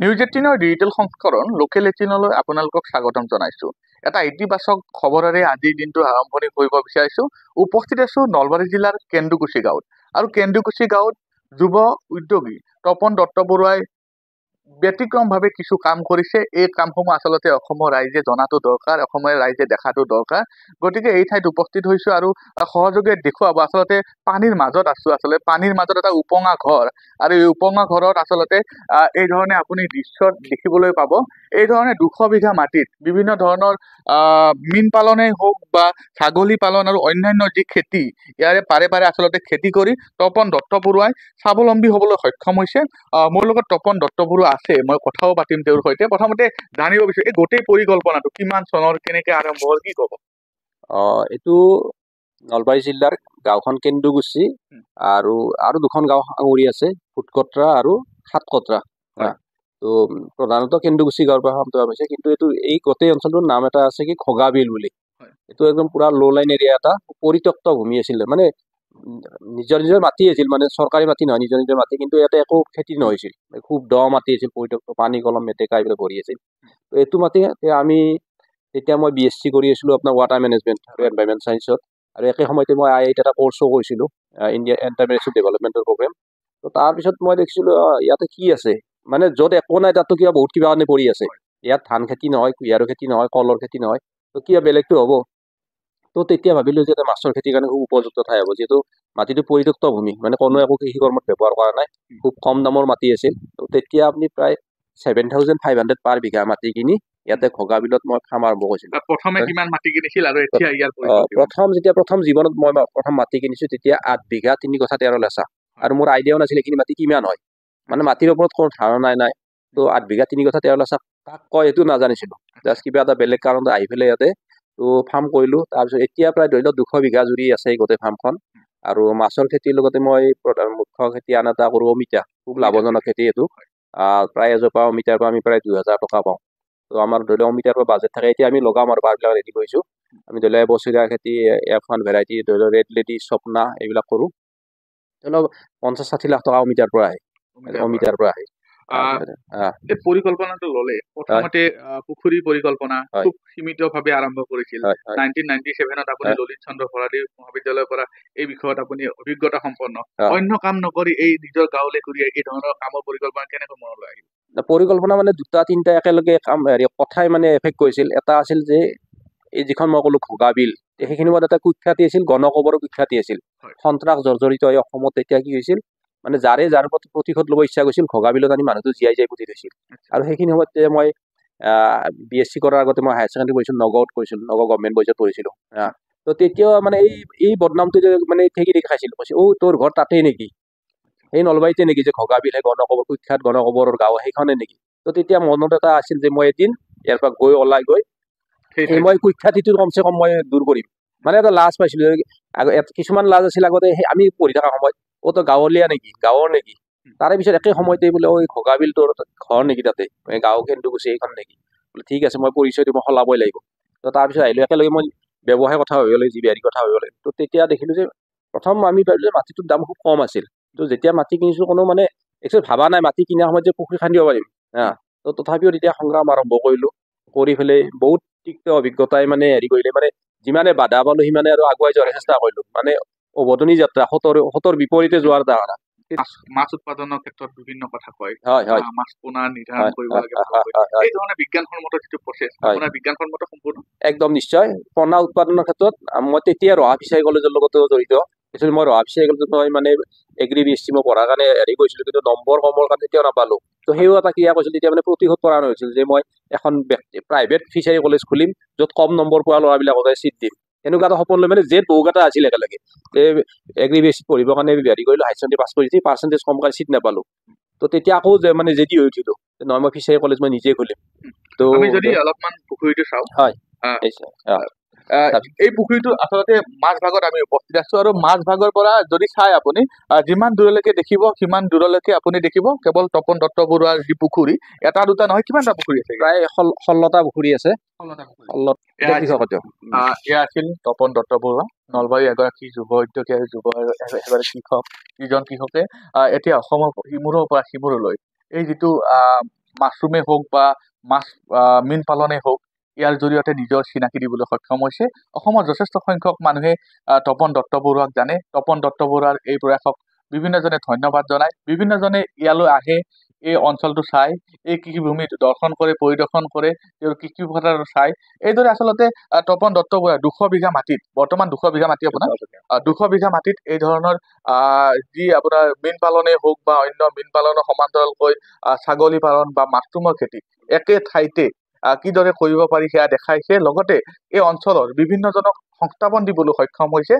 news এইটিনৰ digital সংস্কৰণ local এইটিনলৈ আপোনালোকক স্বাগতম জনাইছো এটা ইতিবাচক খবৰেৰে আজিৰ দিনটো আৰম্ভণি কৰিব বিচাৰিছো উপস্থিত আছো নলবাৰী জিলাৰ কেন্দুকুছি গাঁৱত আৰু কেন্দুকুছি গাঁৱত যুৱ উদ্যোগী তপন দত্ত বৰুৱাই ব্যতিক্ৰমভাৱে কিছু কাম কৰিছে এই কামসমূহ আচলতে অসমৰ ৰাইজে জনাটো দৰকাৰ অসমৰ ৰাইজে দেখাটো দৰকাৰ গতিকে এই ঠাইত উপস্থিত হৈছো আৰু সহযোগে দেখুৱাব আচলতে পানীৰ মাজত আছোঁ আচলতে পানীৰ মাজত এটা উপঙা ঘৰ আৰু এই উপঙা ঘৰত আচলতে এইধৰণে আপুনি দৃশ্য দেখিবলৈ পাব এই ধৰণে দুশ বিঘা মাটিত বিভিন্ন ধৰণৰ আহ মীন পালনেই হওক বা ছাগলী পালন আৰু অন্যান্য যি খেতি ইয়াৰে পাৰে পাৰে আচলতে খেতি কৰি তপন দত্ত বৰুৱাই স্বাৱলম্বী হ'বলৈ সক্ষম হৈছে মোৰ লগত তপন দত্ত বৰুৱা আছে মই কথাও পাতিম তেওঁৰ সৈতে প্ৰথমতে জানিব বিচাৰিছো এই গোটেই পৰিকল্পনাটো কিমান চনৰ কেনেকে আৰম্ভ হ'ল কি ক'ব অঁ এইটো নলবাৰী জিলাৰ গাঁওখন কেন্দুগুচি আৰু আৰু দুখন গাঁও সাঙুৰি আছে ফুটকট্ৰা আৰু সাতকট্ৰা তো প্ৰধানতঃ কেন্দুগুচি গাঁৱৰ পৰা সম্পূৰ্ণ হৈছে কিন্তু এইটো এই গোটেই অঞ্চলটোৰ নাম এটা আছে কি খগাবিল বুলি এইটো একদম পুৰা ল' লাইন এৰিয়া এটা পৰিত্যক্ত ভূমি আছিলে মানে নিজৰ নিজৰ মাটি আছিল মানে চৰকাৰী মাটি নহয় নিজৰ নিজৰ মাটি কিন্তু ইয়াতে একো খেতি নহৈছিল খুব দ মাটি আছিল পানী কলম মেটেকা এইবিলাক ভৰি আছিল এইটো মাটি আমি তেতিয়া মই বি এছ চি কৰি আছিলোঁ আপোনাৰ ৱাটাৰ মেনেজমেণ্ট আৰু এনভাইৰমেণ্ট চাইন্সত আৰু একে সময়তে মই আই আইত এটা কৰ্চো কৰিছিলোঁ ইণ্ডিয়া এণ্টাৰপ্ৰেনশ্বিপ ডেভেলপমেণ্টৰ প্ৰগ্ৰেম ত' তাৰপিছত মই দেখিছিলোঁ ইয়াতে কি আছে মানে য'ত একো নাই তাতো কিবা বহুত কিবা কাৰণে পৰি আছে ইয়াত ধান খেতি নহয় কুঁহিয়াৰৰ খেতি নহয় কলৰ খেতি নহয় ত' কিবা বেলেগটো হ'ব তো তেতিয়া ভাবিলো যে এটা মাছৰ খেতিৰ কাৰণে খুব উপযুক্ত ঠাই হ'ব যিহেতু মাটিটো পৰিত্যক্ত ভূমি মানে কোনো একো কৃষি কৰ্মত ব্যৱহাৰ কৰা নাই খুব কম দামৰ মাটি আছিল তো তেতিয়া আপুনি প্ৰায় ছেভেন থাউজেণ্ড ফাইভ হাণ্ড্ৰেড পাৰ বিঘা মাটি কিনি ইয়াতে ঘগা বিলত মই ফাৰ্ম আৰম্ভ কৰিছিলোঁ প্ৰথম যেতিয়া প্ৰথম জীৱনত মই প্ৰথম মাটি কিনিছো তেতিয়া আঠ বিঘা তিনি কথা তেৰ লেচা আৰু মোৰ আইডিয়াও নাছিল এইখিনি মাটি কিমান হয় মানে মাটিৰ ওপৰত কোনো ধাৰণাই নাই তো আঠ বিঘা তিনি কথা তেৰ লেচা কাক কয় সেইটো নাজানিছিলো জাষ্ট কিবা এটা বেলেগ কাৰণত আহি পেলাই ইয়াতে তো ফাৰ্ম কৰিলোঁ তাৰপিছত এতিয়া প্ৰায় ধৰি লওক দুশ বিঘা জুৰি আছে এই গোটেই ফাৰ্মখন আৰু মাছৰ খেতিৰ লগতে মই মুখ্য খেতি আন এটা কৰোঁ অমিতা খুব লাভজনক খেতি এইটো প্ৰায় এজোপা অমিতাৰ পৰা আমি প্ৰায় দুহেজাৰ টকা পাওঁ তো আমাৰ ধৰি লওক অমিতাৰ পৰা বাজেট থাকে এতিয়া আমি লগাম আৰু বাৰবিলাক ৰেডি কৰিছোঁ আমি ধৰি লওক এবছৰীয়া খেতি এখন ভেৰাইটি ধৰি লওক ৰেড লেডি চপনা এইবিলাক কৰোঁ ধৰি লওক পঞ্চাছ ষাঠি লাখ টকা অমিতাৰ পৰা আহে অমিতাৰ পৰা আহে এই পৰিকল্পনাটা ললে প্ৰথমতে পুখুৰী পৰিকল্পনা খুব সীমিত ভাবে আৰম্ভ কৰেছিল নাইনটিন নাইনটি সেভেনত আপনি ললিত চন্দ্ৰ ভৰালী মহাবিদ্যালয়েৰ পৰা এই বিষয়ে আপনি অভিজ্ঞতা সম্পন্ন অন্য কাম নকৰি এই নিজৰ গাঁৱলে ঘূৰি এই ধৰণৰ কামৰ পৰিকল্পনা কেনেকৈ মনলৈ আহিল পৰিকল্পনা মানে দুটা তিনিটা একেলগে কাম হেৰি কথাই মানে এফেক্ট কৰিছিল এটা আছিল যে এই যিখন মই ক'লো ঘোগা বিল সেইখিনি মই এটা কুখ্যাতি আছিল গণকবৰ কুখ্যাতি আছিল সন্ত্ৰাস জৰ্জৰিত এই অসমত তেতিয়া কি হৈছিল মানে যাৰে যাৰ প্ৰতি প্ৰতিশোধ ল'ব ইচ্ছা গৈছিল ঘগা বিলত আনি মানুহটো জীয়াই যায় পুতি থৈছিল আৰু সেইখিনি সময়তে মই বি এছ চি কৰাৰ আগতে মই হায়াৰ ছেকেণ্ডেৰী পঢ়িছিলোঁ নগাঁৱত কৰিছিলোঁ নগাঁও গভৰ্ণমেণ্ট বইজত পঢ়িছিলোঁ তো তেতিয়াও মানে এই এই বদনামটো যে মানে ঠেকি দেখাইছিলোঁ কৈছে অ তোৰ ঘৰ তাতেই নেকি সেই নলবাৰীতে নেকি যে ঘগা বিল সেই গণকবৰ কুখ্যাত গণকবৰৰ গাঁও সেইখনে নেকি তো তেতিয়া মনত এটা আছিল যে মই এদিন ইয়াৰ পৰা গৈ ওলাই গৈ সেই মই কুখ্যাতিটো কমচে কম মই দূৰ কৰিম মানে এটা লাজ পাইছিলোঁ কিছুমান লাজ আছিল আগতে আমি পঢ়ি থকা সময়ত ও তো গাঁলিয়া নেকি গাঁৱৰ নেকি তাৰে পিছত একে সময়তে বোলে ঐ ঘগা বিল তোৰ ঘৰ নেকি তাতে গাঁও কেন্দ্ৰ গুচি এইখন নেকি বোলে ঠিক আছে মই পৰিচয়টো মই সলাবই লাগিব তো তাৰপিছত আহিলোঁ একেলগে মই ব্যৱসায় কথা হৈ গ'লে জীৱিয়াৰী কথা হৈ গ'লে তো তেতিয়া দেখিলোঁ যে প্ৰথম আমি ভাবিলোঁ যে মাটিটোৰ দাম খুব কম আছিল তো যেতিয়া মাটি কিনিছোঁ কোনো মানে একচুৱেল ভাবা নাই মাটি কিনাৰ সময়ত যে পুখুৰী খান্দিব পাৰিম হা তো তথাপিও তেতিয়া সংগ্ৰাম আৰম্ভ কৰিলোঁ কৰি পেলাই বহুত তিক্ত অভিজ্ঞতাই মানে হেৰি কৰিলে মানে যিমানে বাধা পালোঁ সিমানে আৰু আগুৱাই যোৱাৰ চেষ্টা কৰিলোঁ মানে উভতনি যাত্ৰা সতৰ সতৰ বিপৰীতে যোৱাৰ ধাৰণা মাছ উৎপাদনৰ ক্ষেত্ৰত বিভিন্ন কথা কয় মাছ পোনা নিৰ্ধাৰণ কৰিব লাগে এই ধৰণে যিটো প্ৰচেছ আপোনাৰ বিজ্ঞানসন্মত সম্পূৰ্ণ একদম নিশ্চয় পোনা উৎপাদনৰ ক্ষেত্ৰত মই তেতিয়া ৰহা ফিচাৰি কলেজৰ লগতো জড়িত পিছত মই ৰহা ফিচাৰি কলেজত মই মানে এগ্ৰি বি এছ চি মই পঢ়াৰ কাৰণে হেৰি কৰিছিলোঁ কিন্তু নম্বৰ কমৰ কাৰণে তেতিয়াও নাপালোঁ তো সেই এটা ক্ৰিয়া কৈছিল তেতিয়া মানে প্ৰতিশোধ কৰা হৈছিল যে মই এখন প্ৰাইভেট ফিচাৰী কলেজ খুলিম য'ত কম নম্বৰ পোৱা লৰাবিলাকতে চিট দিম এনেকুৱা এটা সপোন লৈ মানে জেদ বহু কেইটা আছিল একেলগে এই এগ্ৰিভেচিত পঢ়িবৰ কাৰণে হেৰি কৰিলোঁ হাই পাছ কৰিছিল পাৰ্চেণ্টেজ কম কাৰণে চিট নাপালোঁ তো তেতিয়া আকৌ মানে জেদি হৈ উঠিলোঁ নহয় মই ফিচাৰী কলেজ মই নিজে খুলিম তো যদি অলপমান পুখুৰীটো চাওঁ হয় এই পুখুৰীটো আচলতে মাছ ভাগত আমি উপস্থিত আছো আৰু মাছ ভাগৰ পৰা যদি চাই আপুনি যিমান দূৰলৈকে দেখিব সিমান দূৰলৈকে আপুনি দেখিব কেৱল তপন দত্ত বৰুৱাৰ যি পুখুৰী এটা দুটা নহয় কিমানটা পুখুৰী আছে প্ৰায় ষোল্লটা পুখুৰী আছে এয়া আছিল তপন দত্ত বৰুৱা নলবাৰী এগৰাকী যুৱ উদ্যোগী আৰু যুৱ এগৰাকী কৃষক ইজন কৃষকে এতিয়া অসমৰ সিমূৰৰ পৰা সিমূৰলৈ এই যিটো আহ মাছৰুমেই হওক বা মাছ মীন পালনেই হওক ইয়াৰ জৰিয়তে নিজৰ চিনাকি দিবলৈ সক্ষম হৈছে অসমৰ যথেষ্ট সংখ্যক মানুহে তপন দত্ত বৰুৱাক জানে তপন দত্ত বৰুৱাৰ এই প্ৰয়াসক বিভিন্নজনে ধন্যবাদ জনায় বিভিন্নজনে ইয়ালৈ আহে এই অঞ্চলটো চাই এই কৃষিভূমিত দৰ্শন কৰে পৰিদৰ্শন কৰে তেওঁৰ কৃষি পথাৰ চাই এইদৰে আচলতে তপন দত্ত বৰুৱা দুশ বিঘা মাটিত বৰ্তমান দুশ বিঘা মাটি আপোনাৰ দুশ বিঘা মাটিত এই ধৰণৰ আহ যি আপোনাৰ মীন পালনেই হওক বা অন্য মীন পালনৰ সমান্তৰালকৈ আহ ছাগলী পালন বা মাছৰুমৰ খেতি একে ঠাইতে কিদৰে কৰিব পাৰি সেয়া দেখাইছে লগতে এই অঞ্চলৰ বিভিন্নজনক সংস্থাপন দিবলৈ সক্ষম হৈছে